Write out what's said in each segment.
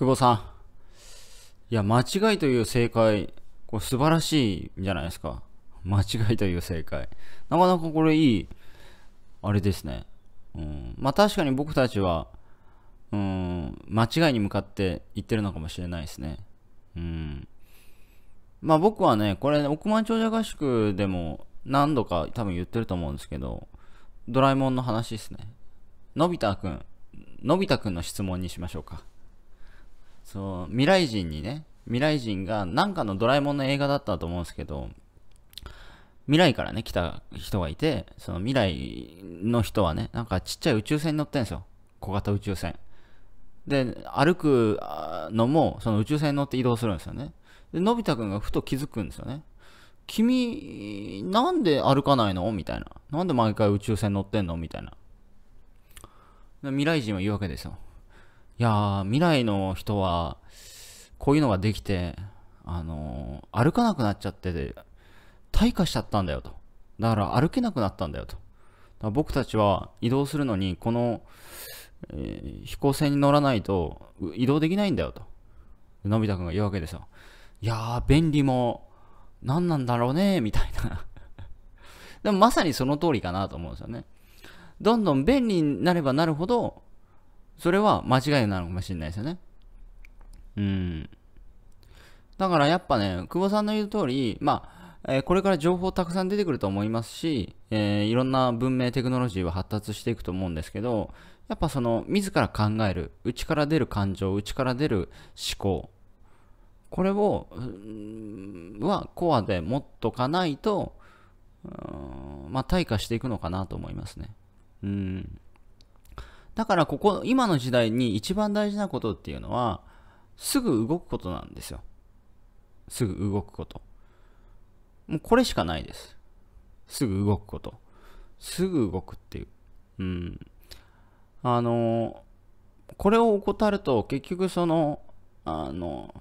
久保さん。いや、間違いという正解、これ素晴らしいんじゃないですか。間違いという正解。なかなかこれいい、あれですね。うん、まあ確かに僕たちは、うん、間違いに向かって言ってるのかもしれないですね。うん。まあ僕はね、これ、ね、億万長者合宿でも何度か多分言ってると思うんですけど、ドラえもんの話ですね。のび太くん、のび太くんの質問にしましょうか。そう未来人にね未来人がなんかのドラえもんの映画だったと思うんですけど未来からね来た人がいてその未来の人はねなんかちっちゃい宇宙船に乗ってんですよ小型宇宙船で歩くのもその宇宙船に乗って移動するんですよねでのび太くんがふと気づくんですよね君なんで歩かないのみたいななんで毎回宇宙船乗ってんのみたいな未来人は言うわけですよいや未来の人は、こういうのができて、あのー、歩かなくなっちゃってて、退化しちゃったんだよと。だから歩けなくなったんだよと。だ僕たちは移動するのに、この、えー、飛行船に乗らないと移動できないんだよと。のび太くんが言うわけですよ。いやー、便利も、何なんだろうね、みたいな でもまさにその通りかなと思うんですよね。どんどん便利になればなるほど、それは間違いなのかもしれないですよね。うん。だからやっぱね、久保さんの言う通り、まあ、えこれから情報たくさん出てくると思いますし、えー、いろんな文明テクノロジーは発達していくと思うんですけど、やっぱその、自ら考える、内から出る感情、内から出る思考、これを、はコアで持っとかないと、まあ、退化していくのかなと思いますね。うん。だからここ、今の時代に一番大事なことっていうのは、すぐ動くことなんですよ。すぐ動くこと。もうこれしかないです。すぐ動くこと。すぐ動くっていう。うん。あの、これを怠ると結局その、あの、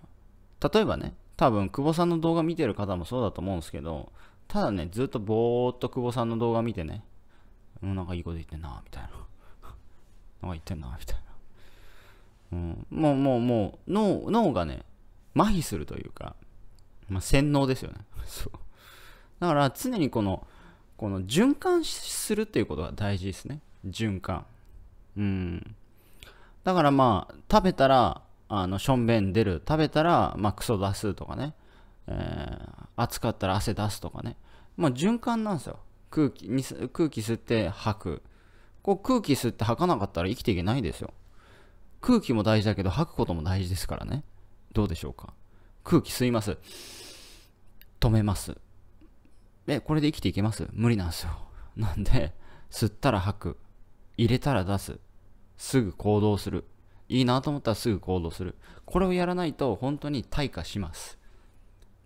例えばね、多分久保さんの動画見てる方もそうだと思うんですけど、ただね、ずっとぼーっと久保さんの動画見てね、うん、なんかいいこと言ってんな、みたいな。なんか言ってんな、みたいな。うん、もうもうもう脳、脳がね、麻痺するというか、まあ、洗脳ですよね。そう。だから常にこの、この循環するっていうことが大事ですね。循環。うん。だからまあ、食べたら、あの、しょんべん出る。食べたら、まあ、クソ出すとかね。えー、暑かったら汗出すとかね。まあ、循環なんですよ。空気に、空気吸って吐く。こう空気吸って吐かなかったら生きていけないですよ。空気も大事だけど吐くことも大事ですからね。どうでしょうか。空気吸います。止めます。え、これで生きていけます無理なんですよ。なんで、吸ったら吐く。入れたら出す。すぐ行動する。いいなと思ったらすぐ行動する。これをやらないと本当に退化します。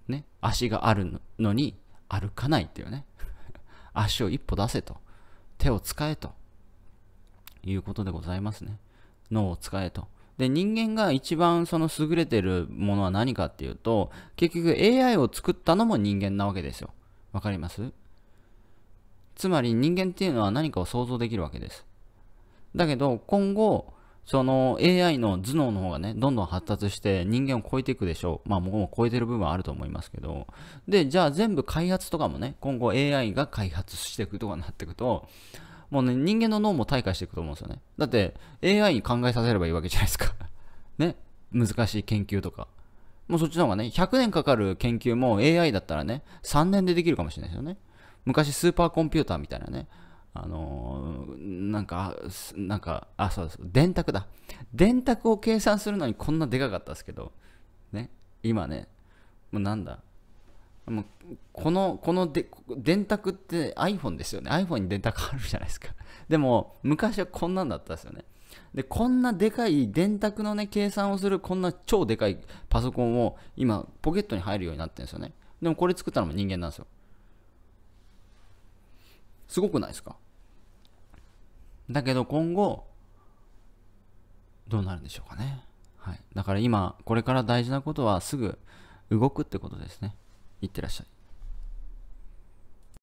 ね。足があるのに歩かないっていうね。足を一歩出せと。手を使えと。いうことでございますね。脳を使えと。で、人間が一番その優れてるものは何かっていうと、結局 AI を作ったのも人間なわけですよ。わかりますつまり人間っていうのは何かを想像できるわけです。だけど、今後、その AI の頭脳の方がね、どんどん発達して人間を超えていくでしょう。まあ僕も超えてる部分はあると思いますけど。で、じゃあ全部開発とかもね、今後 AI が開発していくとかになっていくと、もうね、人間の脳も退化していくと思うんですよね。だって、AI に考えさせればいいわけじゃないですか ね。難しい研究とか。もうそっちの方がね、100年かかる研究も AI だったらね、3年でできるかもしれないですよね。昔スーパーコンピューターみたいなね、あのー、なんか、なんか、あ、そうです。電卓だ。電卓を計算するのにこんなでかかったですけど、ね、今ね、もうなんだ、この、こので電卓って iPhone ですよね。iPhone に電卓あるじゃないですか。でも、昔はこんなんだったんですよね。で、こんなでかい電卓のね、計算をする、こんな超でかいパソコンを今、ポケットに入るようになってるんですよね。でもこれ作ったのも人間なんですよ。すごくないですかだけど今後、どうなるんでしょうかね。はい。だから今、これから大事なことはすぐ動くってことですね。いってらっしゃい。